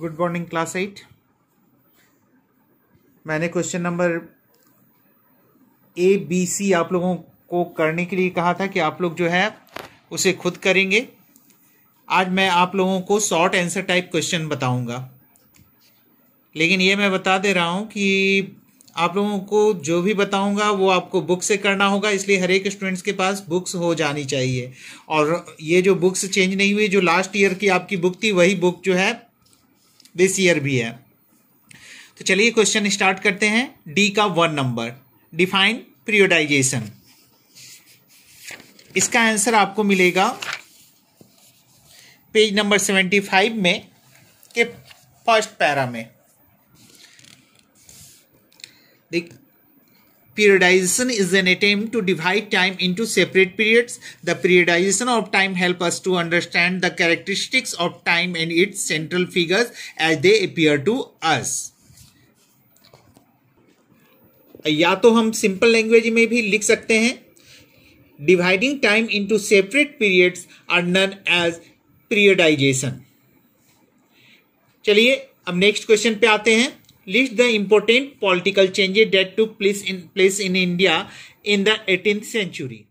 Good morning class eight मैंने question number A B C आप लोगों को करने के लिए कहा था कि आप लोग जो है उसे खुद करेंगे आज मैं आप लोगों को शॉर्ट आंसर टाइप क्वेश्चन बताऊंगा लेकिन ये मैं बता दे रहा हूं कि आप लोगों को जो भी बताऊंगा वो आपको बुक से करना होगा इसलिए हर एक स्टूडेंट्स के पास बुक्स हो जानी चाहिए और ये जो बुक्स चेंज नहीं हुई जो लास्ट ईयर की आपकी बुक थी वही बुक जो है दिस ईयर भी है तो चलिए क्वेश्चन स्टार्ट करते हैं डी का वन नंबर डिफाइन प्रियोडाइजेशन इसका आंसर आपको मिलेगा पेज नंबर सेवेंटी फाइव में के फर्स्ट पैरा में देख Periodization is an attempt to divide time into separate periods. The periodization of time help us to understand the characteristics of time and its central figures as they appear to us. या तो हम simple language में भी लिख सकते हैं dividing time into separate periods are known as periodization चलिए अब नेक्स्ट क्वेश्चन पे आते हैं list the important political changes that took place in, place in India in the 18th century.